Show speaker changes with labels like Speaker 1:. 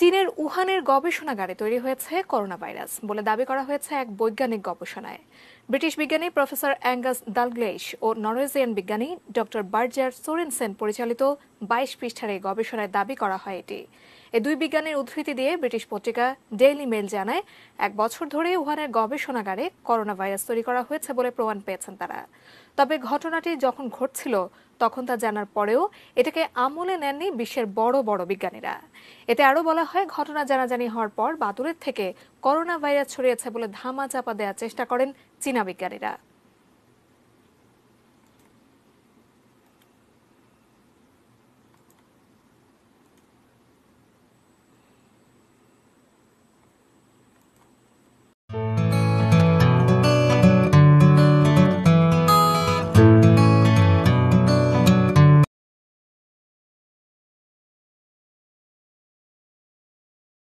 Speaker 1: চীনের উহানের গবেষণাগারে তৈরি হয়েছে করোনা ভাইরাস বলে দাবি করা হয়েছে এক বৈজ্ঞানিক গবেষণায় ব্রিটিশ বিজ্ঞানী প্রফেসর অ্যাঙ্গাস দালগ্লেশ ও নরওয়েজিয়ান বিজ্ঞানী ডক্টর বার্জার সোরেনসেন পরিচালিত বাইশ পৃষ্ঠার এই গবেষণায় দাবি করা হয় এটি এ দুই বিজ্ঞানীর উদ্ধৃতি দিয়ে ব্রিটিশ পত্রিকা ডেইলি মেল জানায় এক বছর ধরে উহানের গবেষণাগারে করোনা ভাইরাস তৈরি করা হয়েছে বলে প্রমাণ পেয়েছেন তারা তবে ঘটনাটি যখন ঘটছিল তখন তা জানার পরেও এটাকে আমলে নেননি বিশ্বের বড় বড় বিজ্ঞানীরা এতে আরও বলা হয় ঘটনা জানাজানি হওয়ার পর বাতুরের থেকে করোনা ভাইরাস ছড়িয়েছে বলে ধামা চাপা দেওয়ার চেষ্টা করেন চীনা বিজ্ঞানীরা